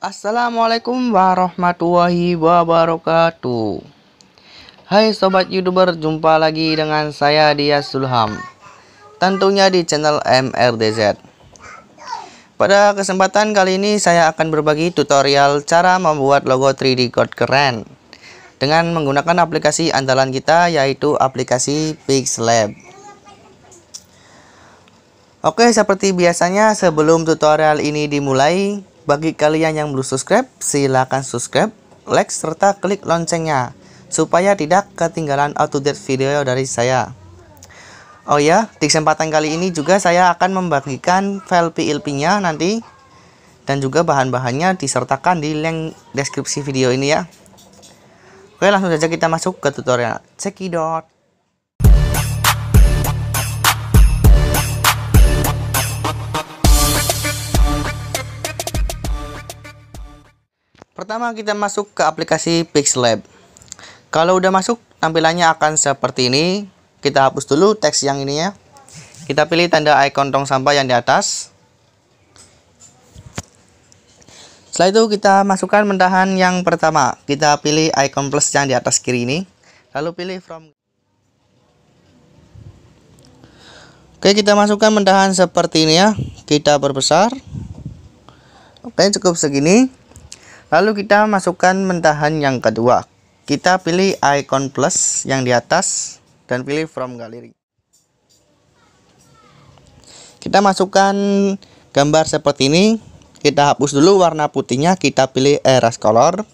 Assalamualaikum warahmatullahi wabarakatuh Hai Sobat Youtuber, jumpa lagi dengan saya Dia Sulham Tentunya di channel MRDZ Pada kesempatan kali ini saya akan berbagi tutorial cara membuat logo 3D code keren Dengan menggunakan aplikasi andalan kita yaitu aplikasi PixLab Oke seperti biasanya sebelum tutorial ini dimulai bagi kalian yang belum subscribe, silahkan subscribe, like, serta klik loncengnya supaya tidak ketinggalan update video dari saya. Oh ya, di kesempatan kali ini juga saya akan membagikan file PLP-nya nanti dan juga bahan-bahannya disertakan di link deskripsi video ini ya. Oke, langsung saja kita masuk ke tutorial. Cekidot. Pertama kita masuk ke aplikasi PixLab. Kalau udah masuk, tampilannya akan seperti ini. Kita hapus dulu teks yang ini ya. Kita pilih tanda icon tong sampah yang di atas. Setelah itu kita masukkan mentahan yang pertama. Kita pilih icon plus yang di atas kiri ini. Lalu pilih from Oke, kita masukkan mentahan seperti ini ya. Kita berbesar Oke, cukup segini. Lalu kita masukkan mentahan yang kedua. Kita pilih icon plus yang di atas dan pilih from gallery. Kita masukkan gambar seperti ini. Kita hapus dulu warna putihnya, kita pilih eras color.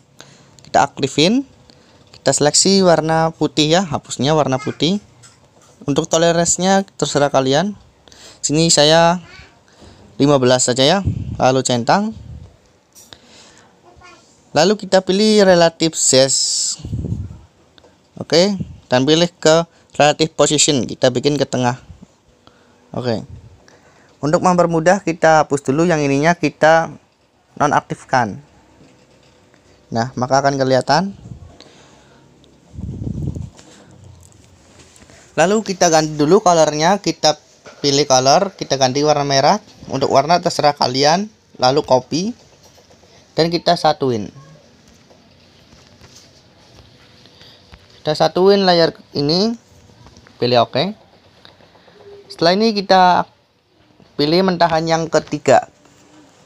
Kita aktifin. Kita seleksi warna putih ya, hapusnya warna putih. Untuk toleransinya terserah kalian. Sini saya 15 saja ya. Lalu centang lalu kita pilih relative size oke dan pilih ke relative position kita bikin ke tengah oke untuk mempermudah kita hapus dulu yang ininya kita nonaktifkan nah maka akan kelihatan lalu kita ganti dulu colornya kita pilih color kita ganti warna merah untuk warna terserah kalian lalu copy dan kita satuin kita satuin layar ini pilih oke OK. setelah ini kita pilih mentahan yang ketiga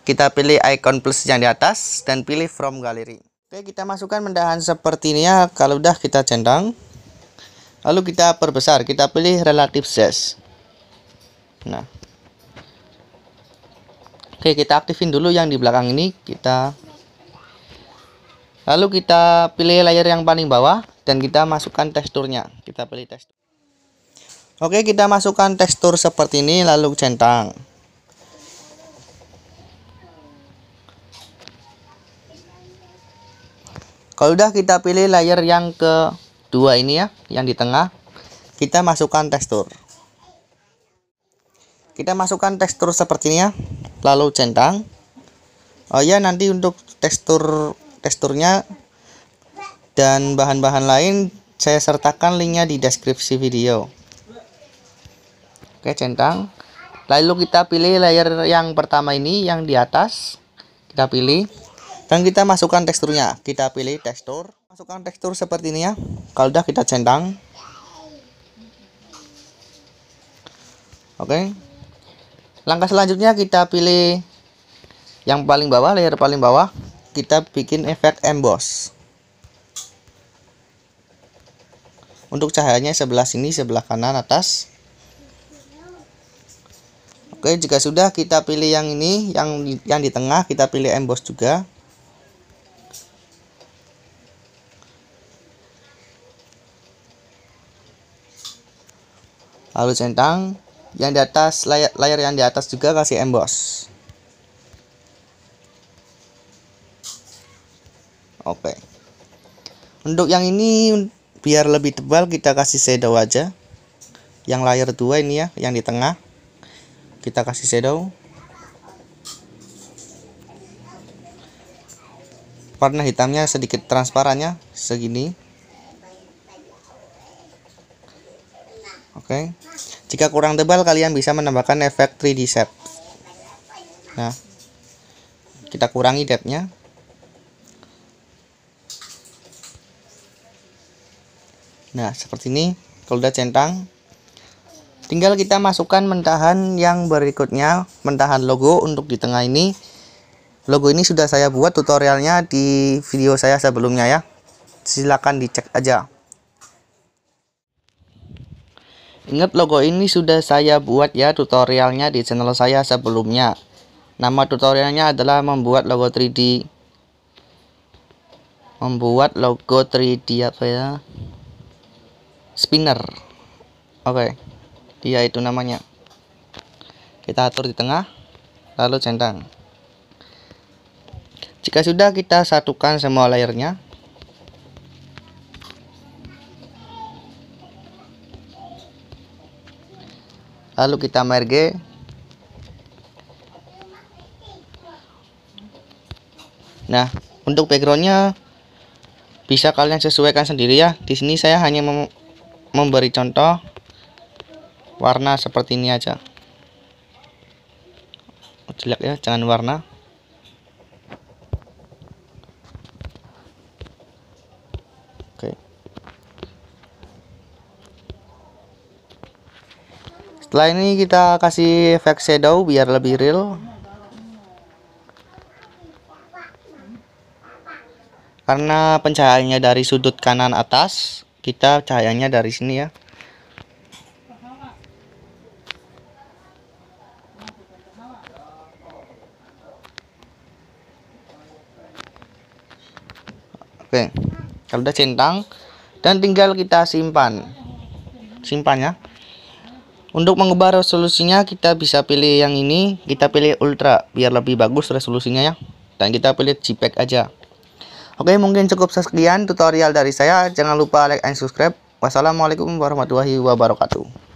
kita pilih icon plus yang di atas dan pilih from gallery oke kita masukkan mentahan seperti ini ya kalau udah kita centang lalu kita perbesar kita pilih relative size nah oke kita aktifin dulu yang di belakang ini kita lalu kita pilih layar yang paling bawah dan kita masukkan teksturnya kita pilih tekstur oke kita masukkan tekstur seperti ini lalu centang kalau udah kita pilih layer yang kedua ini ya yang di tengah kita masukkan tekstur kita masukkan tekstur seperti ini ya lalu centang oh ya nanti untuk tekstur teksturnya dan bahan-bahan lain saya sertakan linknya di deskripsi video oke centang lalu kita pilih layer yang pertama ini yang di atas kita pilih dan kita masukkan teksturnya kita pilih tekstur masukkan tekstur seperti ini ya kalau udah kita centang oke langkah selanjutnya kita pilih yang paling bawah layer paling bawah kita bikin efek emboss Untuk cahayanya sebelah sini, sebelah kanan atas. Oke, jika sudah kita pilih yang ini, yang yang di tengah kita pilih emboss juga. Lalu centang, yang di atas layar, layar yang di atas juga kasih emboss. Oke. Untuk yang ini biar lebih tebal kita kasih shadow aja yang layer 2 ini ya yang di tengah kita kasih shadow warna hitamnya sedikit transparannya segini oke jika kurang tebal kalian bisa menambahkan efek 3D shape nah kita kurangi depthnya nah seperti ini kalau udah centang tinggal kita masukkan mentahan yang berikutnya mentahan logo untuk di tengah ini logo ini sudah saya buat tutorialnya di video saya sebelumnya ya silahkan dicek aja ingat logo ini sudah saya buat ya tutorialnya di channel saya sebelumnya nama tutorialnya adalah membuat logo 3D membuat logo 3D apa ya spinner oke dia itu namanya kita atur di tengah lalu centang jika sudah kita satukan semua layernya lalu kita merge nah untuk backgroundnya bisa kalian sesuaikan sendiri ya di sini saya hanya memberi contoh warna seperti ini aja oh, jelek ya jangan warna oke setelah ini kita kasih efek shadow biar lebih real karena pencahayaannya dari sudut kanan atas kita cahayanya dari sini ya Oke, kalau udah centang dan tinggal kita simpan. Simpan ya. Untuk mengubah resolusinya kita bisa pilih yang ini, kita pilih ultra biar lebih bagus resolusinya ya. Dan kita pilih JPEG aja. Oke, mungkin cukup sekian tutorial dari saya. Jangan lupa like and subscribe. Wassalamualaikum warahmatullahi wabarakatuh.